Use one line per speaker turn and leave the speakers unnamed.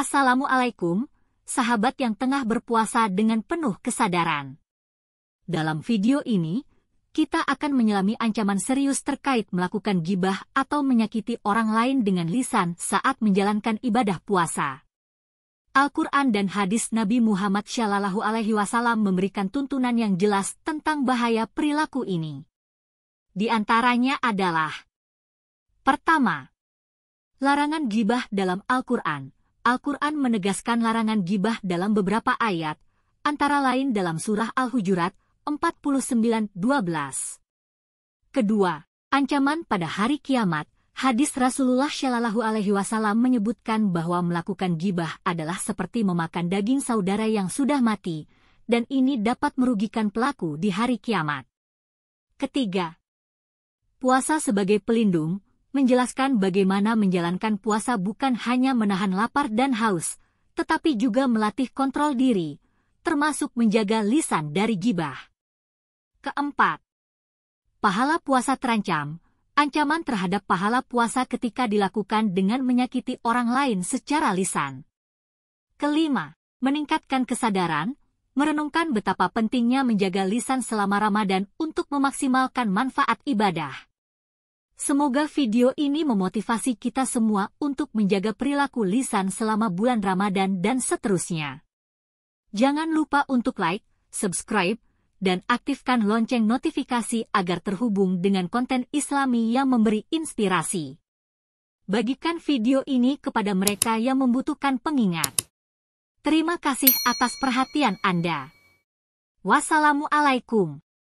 Assalamualaikum, sahabat yang tengah berpuasa dengan penuh kesadaran. Dalam video ini, kita akan menyelami ancaman serius terkait melakukan gibah atau menyakiti orang lain dengan lisan saat menjalankan ibadah puasa. Al-Quran dan hadis Nabi Muhammad Shallallahu Alaihi Wasallam memberikan tuntunan yang jelas tentang bahaya perilaku ini. Di antaranya adalah Pertama, larangan gibah dalam Al-Quran Al-Quran menegaskan larangan gibah dalam beberapa ayat, antara lain dalam surah Al-Hujurat 49-12. Kedua, ancaman pada hari kiamat, hadis Rasulullah Shallallahu Alaihi Wasallam menyebutkan bahwa melakukan gibah adalah seperti memakan daging saudara yang sudah mati, dan ini dapat merugikan pelaku di hari kiamat. Ketiga, puasa sebagai pelindung, menjelaskan bagaimana menjalankan puasa bukan hanya menahan lapar dan haus, tetapi juga melatih kontrol diri, termasuk menjaga lisan dari gibah. Keempat, pahala puasa terancam. Ancaman terhadap pahala puasa ketika dilakukan dengan menyakiti orang lain secara lisan. Kelima, meningkatkan kesadaran, merenungkan betapa pentingnya menjaga lisan selama Ramadan untuk memaksimalkan manfaat ibadah. Semoga video ini memotivasi kita semua untuk menjaga perilaku lisan selama bulan Ramadan dan seterusnya. Jangan lupa untuk like, subscribe, dan aktifkan lonceng notifikasi agar terhubung dengan konten islami yang memberi inspirasi. Bagikan video ini kepada mereka yang membutuhkan pengingat. Terima kasih atas perhatian Anda. Wassalamualaikum.